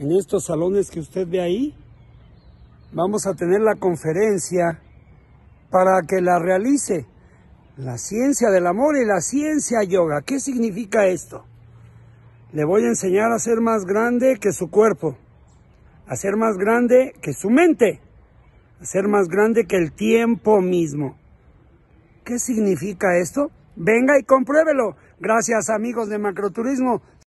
en estos salones que usted ve ahí, vamos a tener la conferencia para que la realice. La ciencia del amor y la ciencia yoga. ¿Qué significa esto? Le voy a enseñar a ser más grande que su cuerpo, a ser más grande que su mente, a ser más grande que el tiempo mismo. ¿Qué significa esto? Venga y compruébelo. Gracias amigos de Macroturismo.